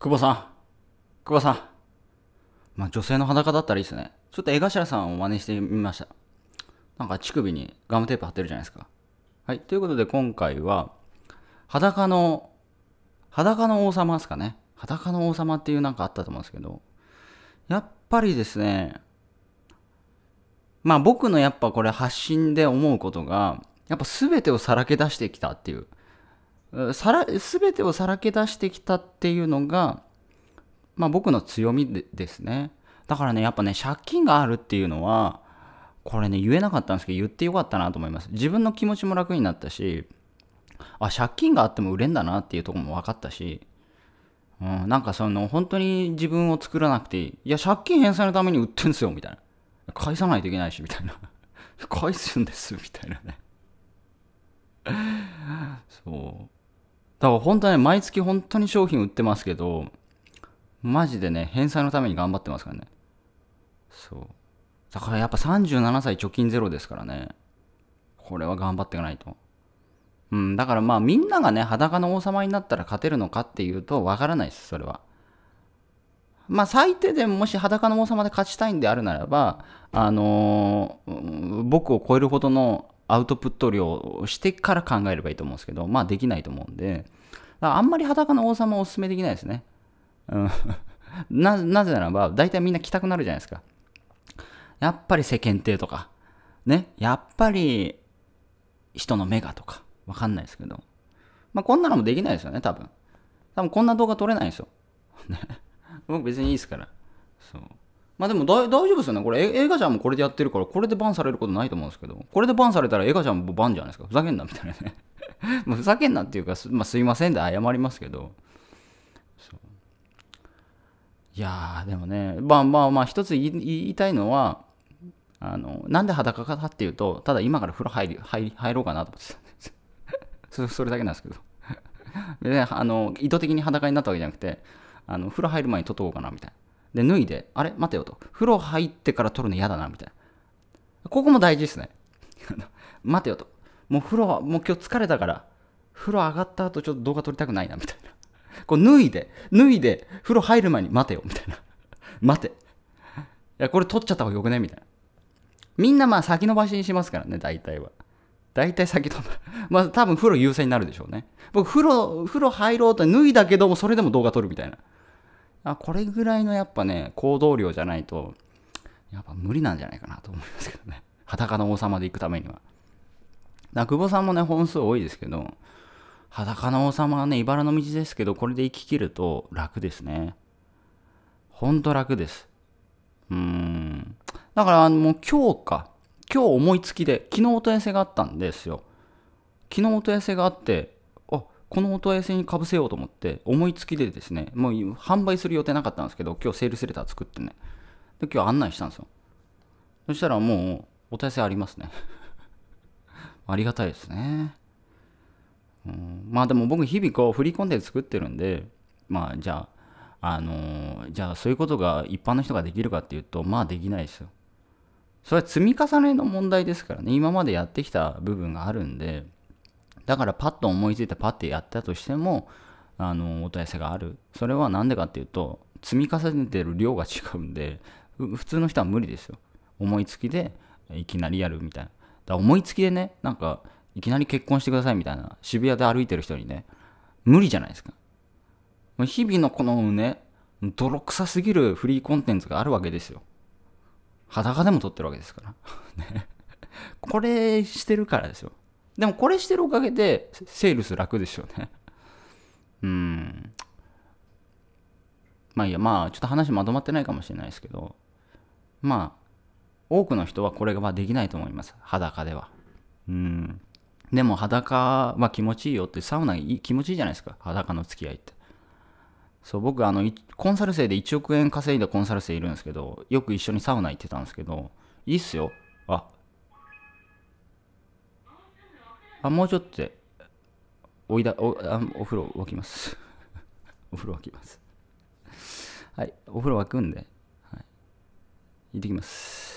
久保さん、久保さん。まあ、女性の裸だったらいいですね。ちょっと江頭さんを真似してみました。なんか乳首にガムテープ貼ってるじゃないですか。はい。ということで今回は、裸の、裸の王様ですかね。裸の王様っていうなんかあったと思うんですけど、やっぱりですね、まあ僕のやっぱこれ発信で思うことが、やっぱ全てをさらけ出してきたっていう。さら全てをさらけ出してきたっていうのが、まあ、僕の強みでですねだからねやっぱね借金があるっていうのはこれね言えなかったんですけど言ってよかったなと思います自分の気持ちも楽になったしあ借金があっても売れんだなっていうとこも分かったし、うん、なんかその本当に自分を作らなくていいいや借金返済のために売ってんすよみたいな返さないといけないしみたいな 返すんですみたいなねだから本当ね、毎月本当に商品売ってますけど、マジでね、返済のために頑張ってますからね。そう。だからやっぱ37歳貯金ゼロですからね。これは頑張っていかないと。うん、だからまあみんながね、裸の王様になったら勝てるのかっていうとわからないです、それは。まあ最低でももし裸の王様で勝ちたいんであるならば、あのー、僕を超えるほどのアウトプット量をしてから考えればいいと思うんですけど、まあできないと思うんで、あんまり裸の王様をお勧めできないですね。うん ななぜならば、大体みんな着たくなるじゃないですか。やっぱり世間体とか、ね、やっぱり人の目がとか、わかんないですけど、まあこんなのもできないですよね、多分。多分こんな動画撮れないですよ。僕別にいいですから。そう。まあでも大丈夫ですよね。これ映画ちゃんもこれでやってるから、これでバンされることないと思うんですけど、これでバンされたら映画ちゃんもバンじゃないですか。ふざけんなみたいなね。まふざけんなっていうか、まあ、すいませんで謝りますけど。いやでもね、まあまあまあ、一つ言いたいのは、あの、なんで裸かっていうと、ただ今から風呂入り入入ろうかなと思ってたんですそれ。それだけなんですけど。で、ね、あの、意図的に裸になったわけじゃなくて、あの、風呂入る前に撮っとこうかなみたいな。で、脱いで、あれ待てよと。風呂入ってから取るの嫌だな、みたいな。ここも大事ですね。待てよと。もう風呂は、もう今日疲れたから、風呂上がった後ちょっと動画撮りたくないな、みたいな。こう脱いで、脱いで、風呂入る前に待てよ、みたいな。待て。いや、これ撮っちゃった方がよくねみたいな。みんなまあ先延ばしにしますからね、大体は。大体先延ばし。まあ多分風呂優先になるでしょうね。僕、風呂、風呂入ろうと脱いだけども、それでも動画撮るみたいな。あこれぐらいのやっぱね、行動量じゃないと、やっぱ無理なんじゃないかなと思いますけどね。裸の王様で行くためには。だ久保さんもね、本数多いですけど、裸の王様はね、茨の道ですけど、これで行き切ると楽ですね。ほんと楽です。うーん。だから、もう今日か。今日思いつきで、昨日お問い合わせがあったんですよ。昨日お問い合わせがあって、このお問い合わせにかぶせようと思って思いつきでですねもう販売する予定なかったんですけど今日セールスレター作ってねで今日案内したんですよそしたらもうお問い合わせありますね ありがたいですねうんまあでも僕日々こうフリーコンテンツ作ってるんでまあじゃああのー、じゃあそういうことが一般の人ができるかっていうとまあできないですよそれは積み重ねの問題ですからね今までやってきた部分があるんでだからパッと思いついてパッてやったとしても、あの、お問い合わせがある。それは何でかっていうと、積み重ねてる量が違うんで、普通の人は無理ですよ。思いつきでいきなりやるみたいな。だ思いつきでね、なんか、いきなり結婚してくださいみたいな、渋谷で歩いてる人にね、無理じゃないですか。日々のこのね、泥臭すぎるフリーコンテンツがあるわけですよ。裸でも撮ってるわけですから。ねこれしてるからですよ。でもこれしてるおかげで、セールス楽ですよね うん。まあいや、まあ、ちょっと話まとまってないかもしれないですけど、まあ、多くの人はこれができないと思います。裸では。うん。でも裸は気持ちいいよって、サウナ気持ちいいじゃないですか。裸の付き合いって。そう、僕、あの、コンサル生で1億円稼いだコンサル生いるんですけど、よく一緒にサウナ行ってたんですけど、いいっすよ。あ、もうちょっとで、おいだ、お、あお風呂沸きます。お風呂沸きます。はい、お風呂沸くんで、はい。行ってきます。